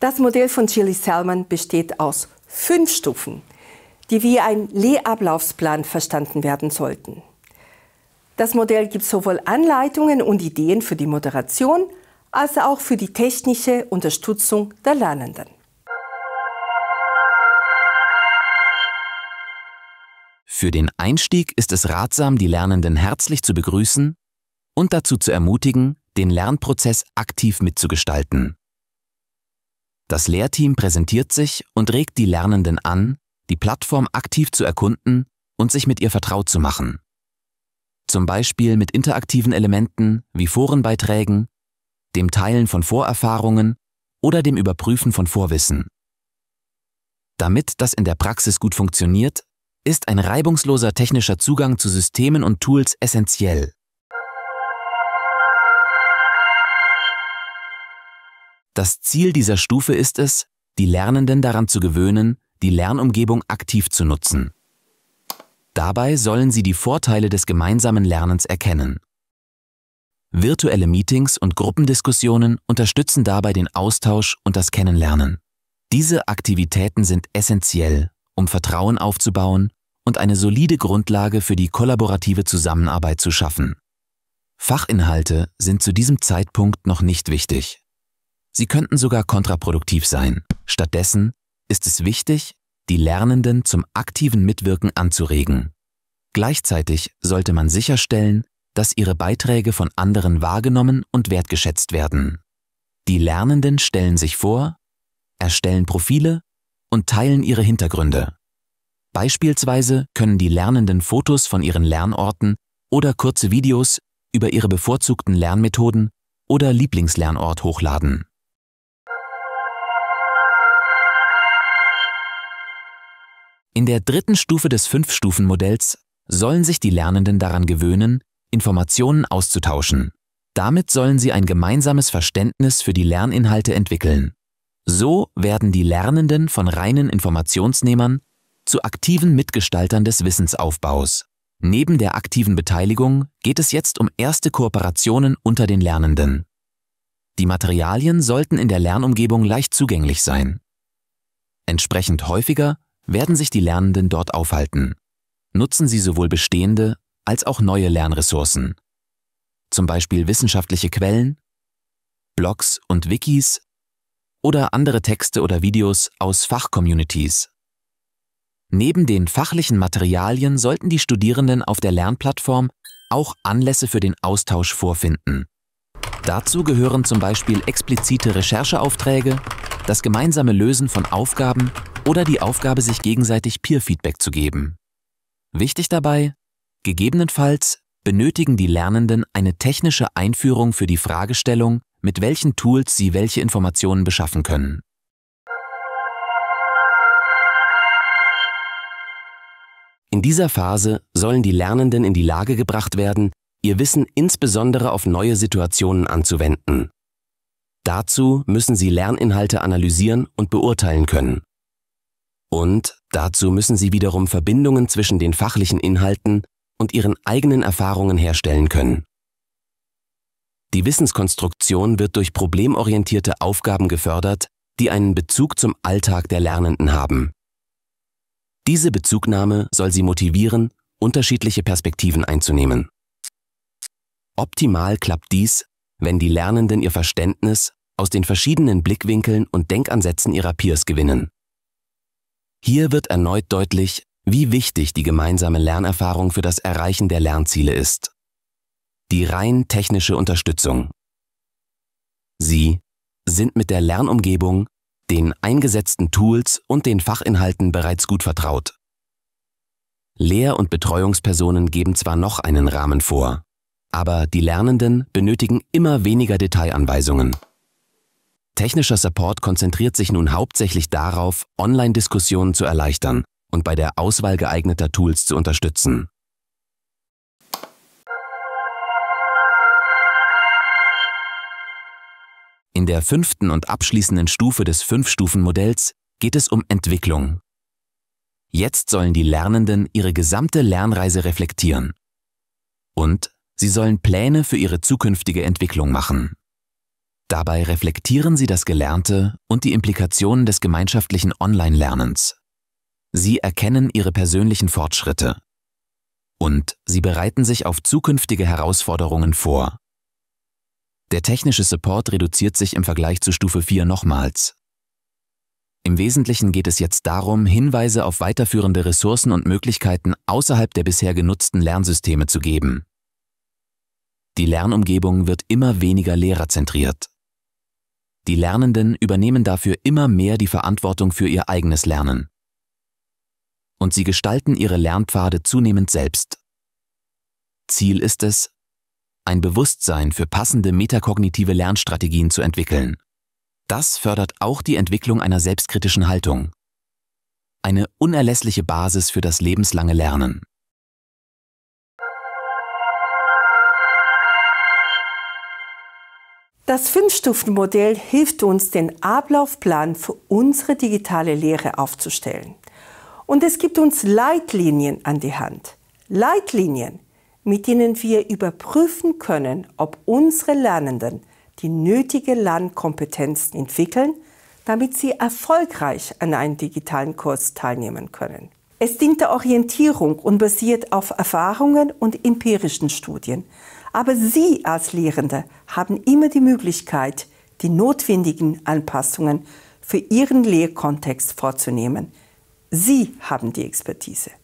Das Modell von Chili Salman besteht aus fünf Stufen, die wie ein Lehrablaufsplan verstanden werden sollten. Das Modell gibt sowohl Anleitungen und Ideen für die Moderation als auch für die technische Unterstützung der Lernenden. Für den Einstieg ist es ratsam, die Lernenden herzlich zu begrüßen und dazu zu ermutigen, den Lernprozess aktiv mitzugestalten. Das Lehrteam präsentiert sich und regt die Lernenden an, die Plattform aktiv zu erkunden und sich mit ihr vertraut zu machen. Zum Beispiel mit interaktiven Elementen wie Forenbeiträgen, dem Teilen von Vorerfahrungen oder dem Überprüfen von Vorwissen. Damit das in der Praxis gut funktioniert, ist ein reibungsloser technischer Zugang zu Systemen und Tools essentiell. Das Ziel dieser Stufe ist es, die Lernenden daran zu gewöhnen, die Lernumgebung aktiv zu nutzen. Dabei sollen sie die Vorteile des gemeinsamen Lernens erkennen. Virtuelle Meetings und Gruppendiskussionen unterstützen dabei den Austausch und das Kennenlernen. Diese Aktivitäten sind essentiell, um Vertrauen aufzubauen und eine solide Grundlage für die kollaborative Zusammenarbeit zu schaffen. Fachinhalte sind zu diesem Zeitpunkt noch nicht wichtig. Sie könnten sogar kontraproduktiv sein. Stattdessen ist es wichtig, die Lernenden zum aktiven Mitwirken anzuregen. Gleichzeitig sollte man sicherstellen, dass ihre Beiträge von anderen wahrgenommen und wertgeschätzt werden. Die Lernenden stellen sich vor, erstellen Profile und teilen ihre Hintergründe. Beispielsweise können die Lernenden Fotos von ihren Lernorten oder kurze Videos über ihre bevorzugten Lernmethoden oder Lieblingslernort hochladen. In der dritten Stufe des Fünf-Stufen-Modells sollen sich die Lernenden daran gewöhnen, Informationen auszutauschen. Damit sollen sie ein gemeinsames Verständnis für die Lerninhalte entwickeln. So werden die Lernenden von reinen Informationsnehmern zu aktiven Mitgestaltern des Wissensaufbaus. Neben der aktiven Beteiligung geht es jetzt um erste Kooperationen unter den Lernenden. Die Materialien sollten in der Lernumgebung leicht zugänglich sein. Entsprechend häufiger werden sich die Lernenden dort aufhalten. Nutzen sie sowohl bestehende als auch neue Lernressourcen, zum Beispiel wissenschaftliche Quellen, Blogs und Wikis oder andere Texte oder Videos aus Fachcommunities. Neben den fachlichen Materialien sollten die Studierenden auf der Lernplattform auch Anlässe für den Austausch vorfinden. Dazu gehören zum Beispiel explizite Rechercheaufträge, das gemeinsame Lösen von Aufgaben oder die Aufgabe, sich gegenseitig Peer-Feedback zu geben. Wichtig dabei, gegebenenfalls benötigen die Lernenden eine technische Einführung für die Fragestellung, mit welchen Tools sie welche Informationen beschaffen können. In dieser Phase sollen die Lernenden in die Lage gebracht werden, ihr Wissen insbesondere auf neue Situationen anzuwenden. Dazu müssen sie Lerninhalte analysieren und beurteilen können. Und dazu müssen sie wiederum Verbindungen zwischen den fachlichen Inhalten und ihren eigenen Erfahrungen herstellen können. Die Wissenskonstruktion wird durch problemorientierte Aufgaben gefördert, die einen Bezug zum Alltag der Lernenden haben. Diese Bezugnahme soll sie motivieren, unterschiedliche Perspektiven einzunehmen. Optimal klappt dies, wenn die Lernenden ihr Verständnis aus den verschiedenen Blickwinkeln und Denkansätzen ihrer Peers gewinnen. Hier wird erneut deutlich, wie wichtig die gemeinsame Lernerfahrung für das Erreichen der Lernziele ist. Die rein technische Unterstützung. Sie sind mit der Lernumgebung, den eingesetzten Tools und den Fachinhalten bereits gut vertraut. Lehr- und Betreuungspersonen geben zwar noch einen Rahmen vor, aber die Lernenden benötigen immer weniger Detailanweisungen. Technischer Support konzentriert sich nun hauptsächlich darauf, Online-Diskussionen zu erleichtern und bei der Auswahl geeigneter Tools zu unterstützen. In der fünften und abschließenden Stufe des Fünf-Stufen-Modells geht es um Entwicklung. Jetzt sollen die Lernenden ihre gesamte Lernreise reflektieren. Und sie sollen Pläne für ihre zukünftige Entwicklung machen. Dabei reflektieren sie das Gelernte und die Implikationen des gemeinschaftlichen Online-Lernens. Sie erkennen ihre persönlichen Fortschritte. Und sie bereiten sich auf zukünftige Herausforderungen vor. Der technische Support reduziert sich im Vergleich zu Stufe 4 nochmals. Im Wesentlichen geht es jetzt darum, Hinweise auf weiterführende Ressourcen und Möglichkeiten außerhalb der bisher genutzten Lernsysteme zu geben. Die Lernumgebung wird immer weniger lehrerzentriert. Die Lernenden übernehmen dafür immer mehr die Verantwortung für ihr eigenes Lernen. Und sie gestalten ihre Lernpfade zunehmend selbst. Ziel ist es, ein Bewusstsein für passende metakognitive Lernstrategien zu entwickeln. Das fördert auch die Entwicklung einer selbstkritischen Haltung. Eine unerlässliche Basis für das lebenslange Lernen. Das Fünf-Stufen-Modell hilft uns, den Ablaufplan für unsere digitale Lehre aufzustellen. Und es gibt uns Leitlinien an die Hand. Leitlinien, mit denen wir überprüfen können, ob unsere Lernenden die nötige Lernkompetenz entwickeln, damit sie erfolgreich an einem digitalen Kurs teilnehmen können. Es dient der Orientierung und basiert auf Erfahrungen und empirischen Studien aber Sie als Lehrende haben immer die Möglichkeit, die notwendigen Anpassungen für Ihren Lehrkontext vorzunehmen. Sie haben die Expertise.